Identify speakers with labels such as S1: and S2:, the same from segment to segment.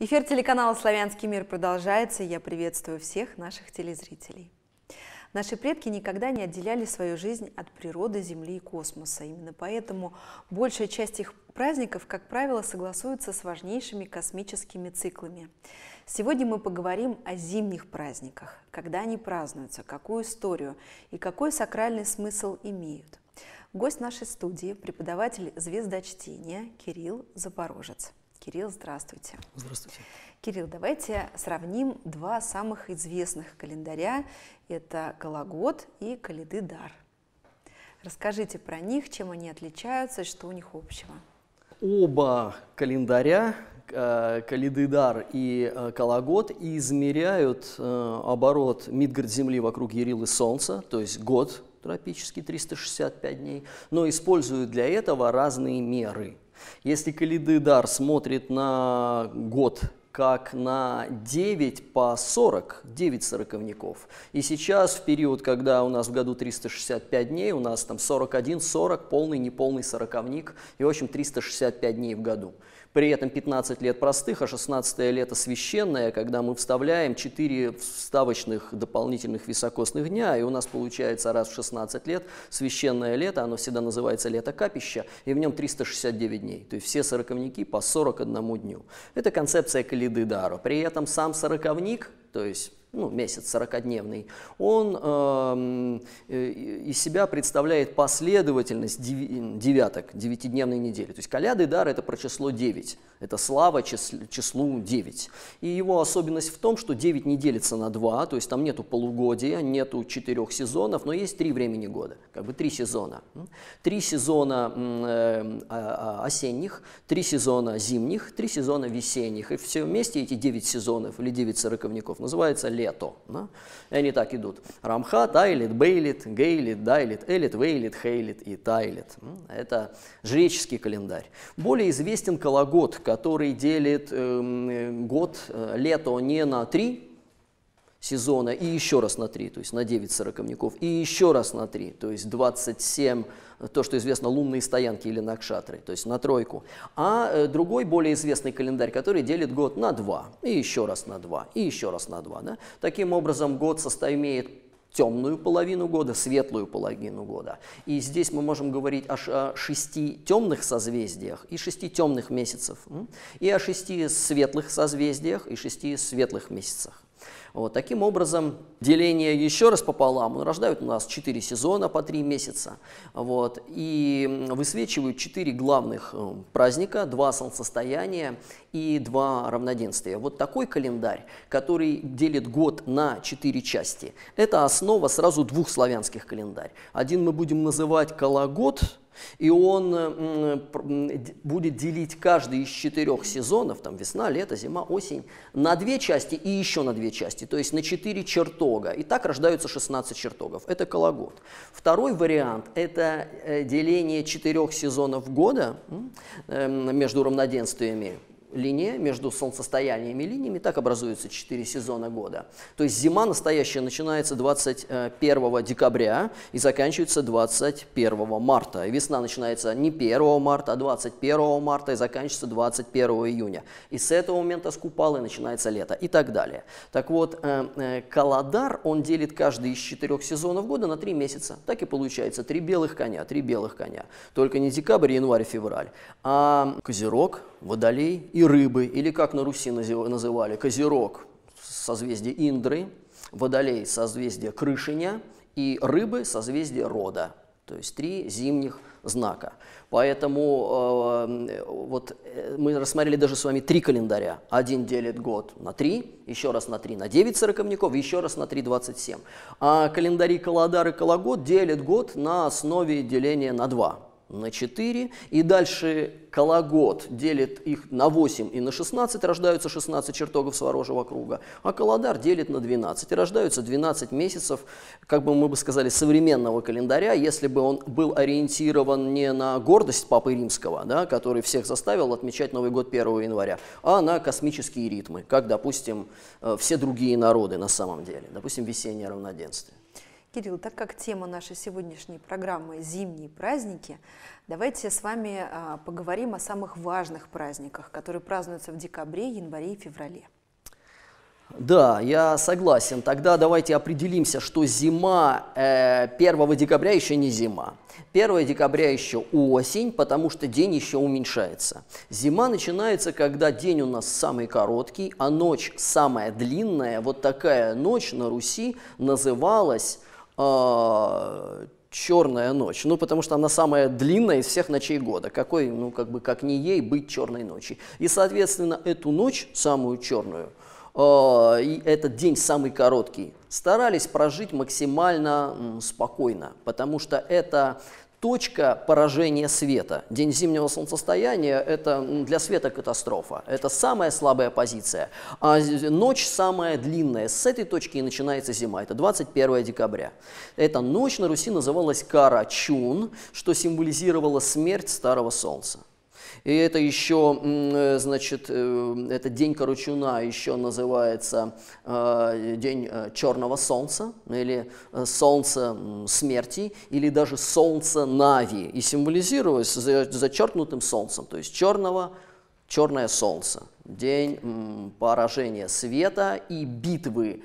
S1: Эфир телеканала «Славянский мир» продолжается, я приветствую всех наших телезрителей. Наши предки никогда не отделяли свою жизнь от природы, Земли и космоса. Именно поэтому большая часть их праздников, как правило, согласуется с важнейшими космическими циклами. Сегодня мы поговорим о зимних праздниках, когда они празднуются, какую историю и какой сакральный смысл имеют. Гость нашей студии – преподаватель звездочтения Кирилл Запорожец. Кирилл, здравствуйте. Здравствуйте. Кирилл, давайте сравним два самых известных календаря. Это Калагод и калиды Расскажите про них, чем они отличаются, что у них общего.
S2: Оба календаря, э, Калидыдар и Калагод, э, измеряют э, оборот Мидгард Земли вокруг Ярилы Солнца, то есть год тропический, 365 дней, но используют для этого разные меры – если Калидыдар смотрит на год как на 9 по 40, 9 сороковников. И сейчас в период, когда у нас в году 365 дней, у нас там 41, 40, полный, неполный сороковник и, в общем, 365 дней в году. При этом 15 лет простых, а 16 лето священное, когда мы вставляем 4 вставочных дополнительных високосных дня, и у нас получается раз в 16 лет священное лето, оно всегда называется лето капища, и в нем 369 дней. То есть все сороковники по 41 дню. Это концепция Калиды Дара. При этом сам сороковник, то есть ну, месяц 40-дневный, он эм, э, из себя представляет последовательность девяток, девятидневной недели. То есть коляды дар – это про число 9, это слава числу 9. И его особенность в том, что 9 не делится на 2, то есть там нету полугодия, нету четырех сезонов, но есть три времени года, как бы три сезона. Три сезона э, осенних, три сезона зимних, три сезона весенних. И все вместе эти 9 сезонов или 9 сороковников называется лето. Да? И они так идут. рамхат, айлит, бейлит, гейлит, дайлит, элит, вейлит, хейлит и тайлит. Это жреческий календарь. Более известен кологод, который делит эм, э, год, э, лето не на три сезона, и еще раз на 3, то есть на 9 сорокомников, и еще раз на 3, то есть 27, то, что известно, лунные стоянки или накшатры, то есть на тройку. А э, другой, более известный календарь, который делит год на 2, и еще раз на 2, и еще раз на 2. Да? Таким образом, год состав имеет темную половину года, светлую половину года. И здесь мы можем говорить о шести темных созвездиях и шести темных месяцев, и о шести светлых созвездиях и шести светлых месяцах. Вот таким образом, деление еще раз пополам, рождают у нас 4 сезона по 3 месяца, вот, и высвечивают 4 главных э, праздника, 2 солнцестояния и 2 равноденствия. Вот такой календарь, который делит год на 4 части, это основа сразу двух славянских календарь. Один мы будем называть «Калагод», и он э, будет делить каждый из четырех сезонов, там весна, лето, зима, осень, на две части и еще на две части то есть на 4 чертога. И так рождаются 16 чертогов. Это кологот. Второй вариант – это э, деление четырех сезонов года эм, между равноденствиями линия между солнцестояниями и линиями, так образуются 4 сезона года. То есть зима настоящая начинается 21 декабря и заканчивается 21 марта. И весна начинается не 1 марта, а 21 марта и заканчивается 21 июня. И с этого момента скупалы начинается лето и так далее. Так вот, э, э, Каладар, он делит каждый из четырех сезонов года на три месяца. Так и получается, три белых коня, три белых коня. Только не декабрь, январь, февраль, а Козерог, Водолей и и рыбы, или как на Руси называли, козерог созвездие Индры, водолей созвездие Крышиня и рыбы созвездие Рода. То есть три зимних знака. Поэтому э, вот э, мы рассмотрели даже с вами три календаря. Один делит год на три, еще раз на три на девять сороковников, еще раз на три двадцать семь А календари Каладар и Калагод делят год на основе деления на два на 4, и дальше Калагод делит их на 8 и на 16, рождаются 16 чертогов Сворожего круга, а колодар делит на 12, и рождаются 12 месяцев, как бы мы бы сказали, современного календаря, если бы он был ориентирован не на гордость Папы Римского, да, который всех заставил отмечать Новый год 1 января, а на космические ритмы, как, допустим, э, все другие народы на самом деле, допустим, весеннее равноденствие.
S1: Кирилл, так как тема нашей сегодняшней программы «Зимние праздники», давайте с вами а, поговорим о самых важных праздниках, которые празднуются в декабре, январе и феврале.
S2: Да, я согласен. Тогда давайте определимся, что зима э, 1 декабря еще не зима. 1 декабря еще осень, потому что день еще уменьшается. Зима начинается, когда день у нас самый короткий, а ночь самая длинная. Вот такая ночь на Руси называлась а, черная ночь. Ну, потому что она самая длинная из всех ночей года. Какой, ну, как бы, как не ей быть черной ночи. И, соответственно, эту ночь, самую черную, а, и этот день самый короткий, старались прожить максимально спокойно, потому что это точка поражения света. День зимнего солнцестояния – это для света катастрофа. Это самая слабая позиция. А ночь самая длинная. С этой точки и начинается зима. Это 21 декабря. Эта ночь на Руси называлась Карачун, что символизировало смерть старого солнца. И это еще, э, значит, э, это день Корочуна еще называется э, день черного солнца или Солнца смерти или даже Солнца Нави и символизировалось зачеркнутым солнцем, то есть черного черное солнце, день поражения света и битвы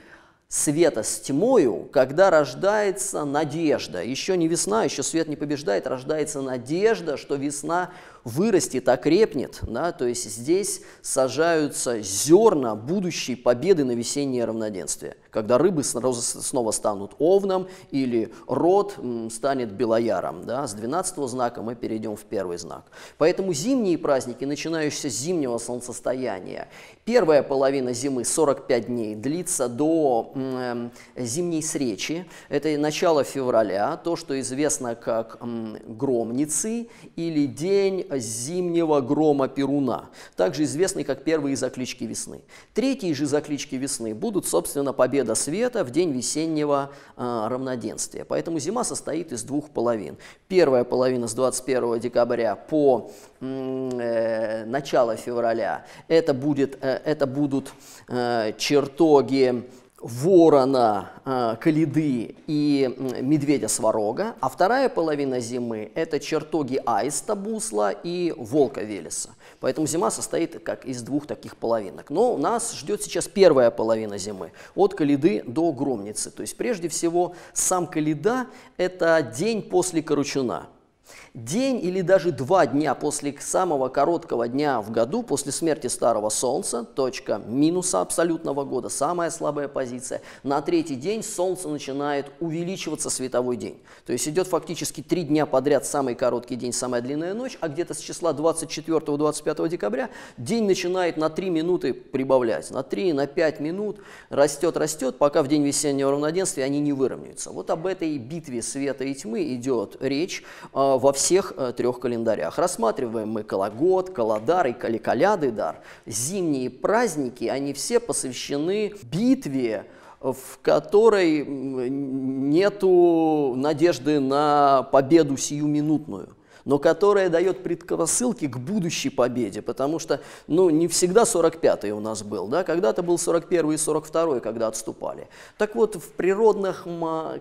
S2: света с тьмою, когда рождается надежда. Еще не весна, еще свет не побеждает, рождается надежда, что весна вырастет, окрепнет. Да? То есть здесь сажаются зерна будущей победы на весеннее равноденствие, когда рыбы снова станут овном или рот станет белояром. Да? С 12 знака мы перейдем в первый знак. Поэтому зимние праздники, начинающиеся с зимнего солнцестояния, первая половина зимы 45 дней длится до э, зимней сречи, это начало февраля, то, что известно как э, громницы или день э, зимнего грома Перуна, также известный как первые заклички весны. Третьи же заклички весны будут, собственно, победа света в день весеннего э, равноденствия. Поэтому зима состоит из двух половин. Первая половина с 21 декабря по э, начало февраля это, будет, э, это будут э, чертоги ворона, а, калиды и медведя сварога, а вторая половина зимы – это чертоги аиста бусла и волка велеса. Поэтому зима состоит как из двух таких половинок. Но у нас ждет сейчас первая половина зимы, от Калиды до Громницы. То есть прежде всего сам Калида – это день после Коручуна. День или даже два дня после самого короткого дня в году, после смерти Старого Солнца, точка минуса абсолютного года, самая слабая позиция, на третий день Солнце начинает увеличиваться световой день. То есть идет фактически три дня подряд самый короткий день, самая длинная ночь, а где-то с числа 24-25 декабря день начинает на три минуты прибавлять, на три, на пять минут, растет, растет, пока в день весеннего равноденствия они не выровняются. Вот об этой битве света и тьмы идет речь а, во всем всех э, трех календарях. Рассматриваем мы Калагод, Каладар и Каликалядыдар. Зимние праздники, они все посвящены битве, в которой нету надежды на победу сиюминутную но которая дает предковосылки к будущей победе, потому что, ну, не всегда 45-й у нас был, да, когда-то был 41-й и 42-й, когда отступали. Так вот, в природных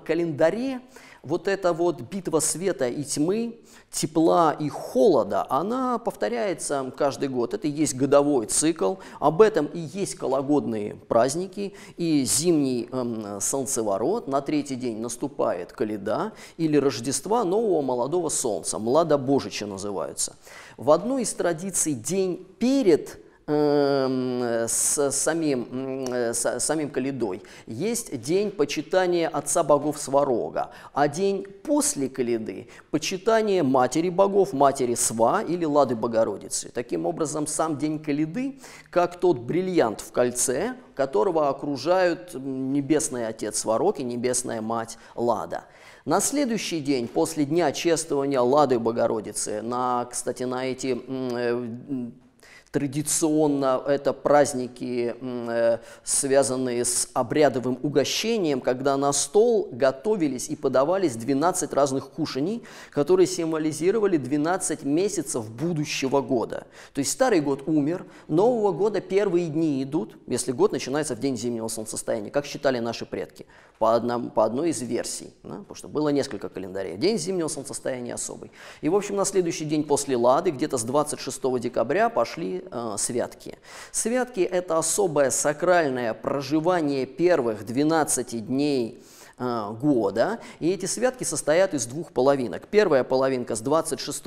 S2: календаре вот эта вот битва света и тьмы, тепла и холода, она повторяется каждый год. Это и есть годовой цикл, об этом и есть кологодные праздники, и зимний эм, солнцеворот, на третий день наступает Каледа, или Рождество нового молодого солнца, Младобожича называется. В одной из традиций день перед Эм, с самим, э, с самим Калидой. Есть день почитания отца богов Сварога, а день после Калиды – почитание матери богов, матери Сва или Лады Богородицы. Таким образом, сам день Калиды, как тот бриллиант в кольце, которого окружают небесный отец Сварог и небесная мать Лада. На следующий день, после дня чествования Лады Богородицы, на, кстати, на эти э, Традиционно это праздники, э, связанные с обрядовым угощением, когда на стол готовились и подавались 12 разных кушаний, которые символизировали 12 месяцев будущего года. То есть старый год умер, нового года первые дни идут, если год начинается в день зимнего солнцестояния, как считали наши предки, по, одном, по одной из версий, да? потому что было несколько календарей. День зимнего солнцестояния особый. И, в общем, на следующий день после Лады, где-то с 26 декабря пошли Э, святки. Святки – это особое сакральное проживание первых 12 дней э, года. И эти святки состоят из двух половинок. Первая половинка с 26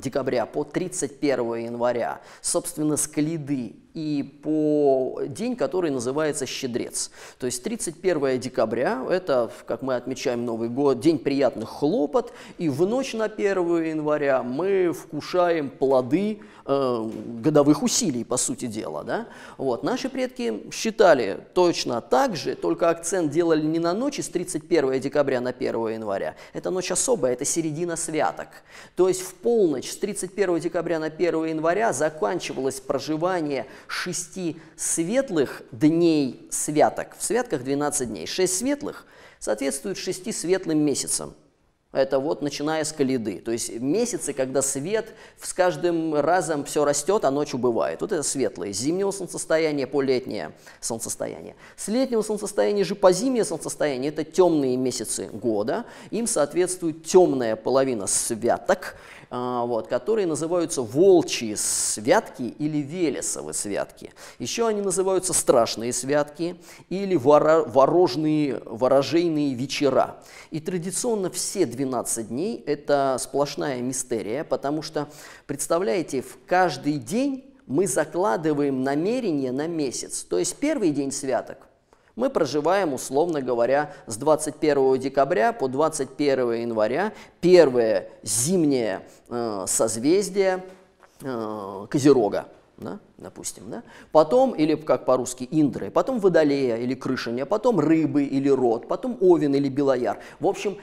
S2: декабря по 31 января, собственно, с Калиды и по день, который называется «Щедрец». То есть 31 декабря – это, как мы отмечаем Новый год, день приятных хлопот, и в ночь на 1 января мы вкушаем плоды э, годовых усилий, по сути дела. Да? Вот. Наши предки считали точно так же, только акцент делали не на ночь с 31 декабря на 1 января. Это ночь особая, это середина святок. То есть в полночь с 31 декабря на 1 января заканчивалось проживание шести светлых дней святок. В святках 12 дней. Шесть светлых соответствует шести светлым месяцам. Это вот начиная с Калиды. То есть месяцы, когда свет с каждым разом все растет, а ночь убывает. Вот это светлое. зимнего солнцестояния по летнее солнцестояние. С летнего солнцестояния же по зимнее солнцестояние – это темные месяцы года. Им соответствует темная половина святок. А, вот, которые называются волчьи святки или велесовы святки. Еще они называются страшные святки или ворожные, ворожейные вечера. И традиционно все 12 дней – это сплошная мистерия, потому что, представляете, в каждый день мы закладываем намерение на месяц. То есть первый день святок – мы проживаем, условно говоря, с 21 декабря по 21 января первое зимнее э, созвездие э, Козерога да, допустим, да, потом, или как по-русски, индры, потом водолея или крышения, потом рыбы или рот, потом овен или белояр. В общем,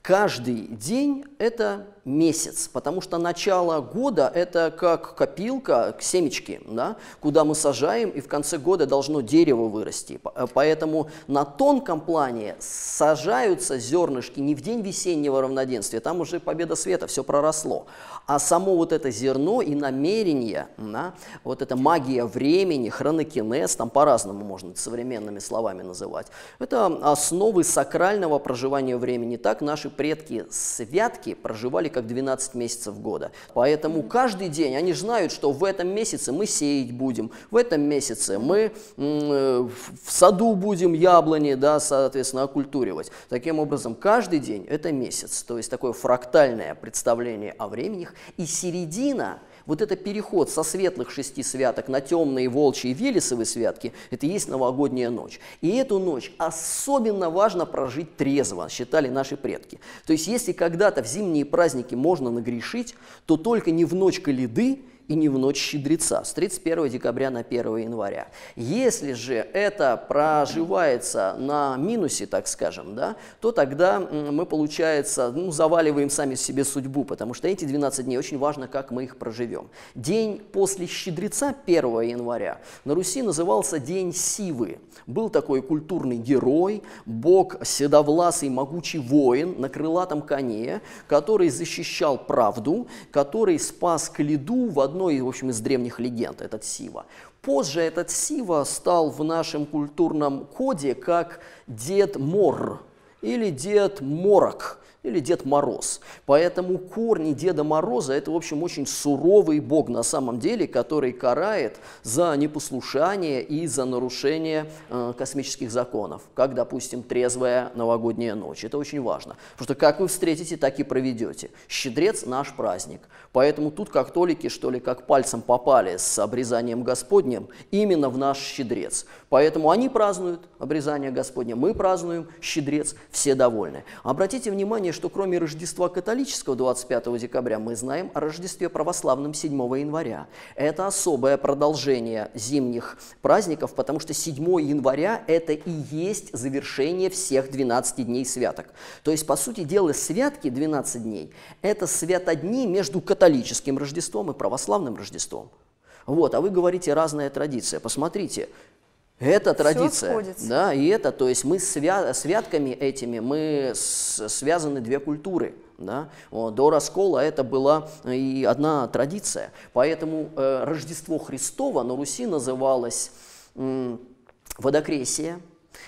S2: каждый день это месяц, потому что начало года – это как копилка к семечке, да, куда мы сажаем, и в конце года должно дерево вырасти. Э, поэтому на тонком плане сажаются зернышки не в день весеннего равноденствия, там уже победа света, все проросло. А само вот это зерно и намерение, да, вот эта магия времени, хронокинез, там по-разному можно современными словами называть, это основы сакрального проживания времени. Так наши предки-святки проживали как 12 месяцев года. Поэтому каждый день они знают, что в этом месяце мы сеять будем, в этом месяце мы э, в саду будем яблони, да, соответственно, окультуривать. Таким образом, каждый день – это месяц, то есть такое фрактальное представление о времени. И середина – вот это переход со светлых шести святок на темные волчьи и велесовые святки, это и есть новогодняя ночь. И эту ночь особенно важно прожить трезво, считали наши предки. То есть если когда-то в зимние праздники можно нагрешить, то только не в ночь Калиды, и не в ночь щедреца, с 31 декабря на 1 января. Если же это проживается на минусе, так скажем, да, то тогда мы, получается, ну, заваливаем сами себе судьбу, потому что эти 12 дней очень важно, как мы их проживем. День после щедреца 1 января на Руси назывался День Сивы. Был такой культурный герой, бог седовласый могучий воин на крылатом коне, который защищал правду, который спас Калиду в одну одной в общем, из древних легенд, этот Сива. Позже этот Сива стал в нашем культурном коде как Дед Морр, или Дед Морок, или Дед Мороз. Поэтому корни Деда Мороза – это, в общем, очень суровый бог на самом деле, который карает за непослушание и за нарушение э, космических законов, как, допустим, трезвая новогодняя ночь. Это очень важно, потому что как вы встретите, так и проведете. Щедрец – наш праздник. Поэтому тут как толики что ли, как пальцем попали с обрезанием Господним именно в наш щедрец. Поэтому они празднуют обрезание Господня, мы празднуем щедрец все довольны. Обратите внимание, что кроме Рождества католического 25 декабря мы знаем о Рождестве православном 7 января. Это особое продолжение зимних праздников, потому что 7 января – это и есть завершение всех 12 дней святок. То есть, по сути дела, святки 12 дней – это святодни между католическим Рождеством и православным Рождеством. Вот, а вы говорите разная традиция. Посмотрите, это традиция. Все сходится. да, и это, то есть мы свя святками этими, мы связаны две культуры. Да? Вот, до раскола это была э, и одна традиция. Поэтому э, Рождество Христово на Руси называлось э, водокресие,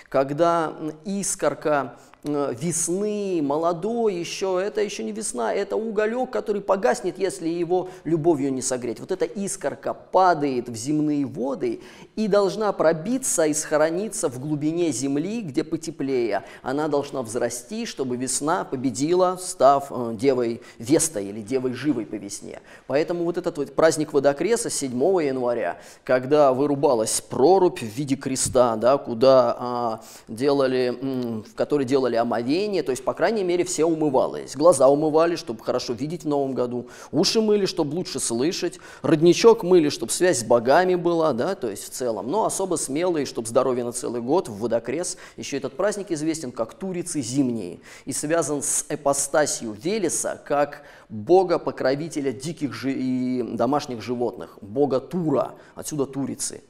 S2: когда искорка Э, весны, молодой еще, это еще не весна, это уголек, который погаснет, если его любовью не согреть. Вот эта искорка падает в земные воды и должна пробиться и схорониться в глубине земли, где потеплее. Она должна взрасти, чтобы весна победила, став э, девой Вестой или девой Живой по весне. Поэтому вот этот вот праздник Водокреса 7 января, когда вырубалась прорубь в виде креста, да, куда э, делали, в которой делали делали омовение, то есть, по крайней мере, все умывались. Глаза умывали, чтобы хорошо видеть в новом году, уши мыли, чтобы лучше слышать, родничок мыли, чтобы связь с богами была, да, то есть в целом. Но особо смелые, чтобы здоровье на целый год, в водокрес. Еще этот праздник известен как Турицы зимние и связан с эпостасью Велеса как бога-покровителя диких жи и домашних животных, бога Тура, отсюда Турицы.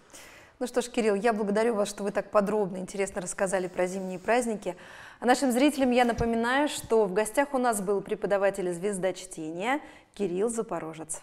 S1: Ну что ж, Кирилл, я благодарю вас, что вы так подробно, и интересно рассказали про зимние праздники. А нашим зрителям я напоминаю, что в гостях у нас был преподаватель звездочтения Кирилл Запорожец.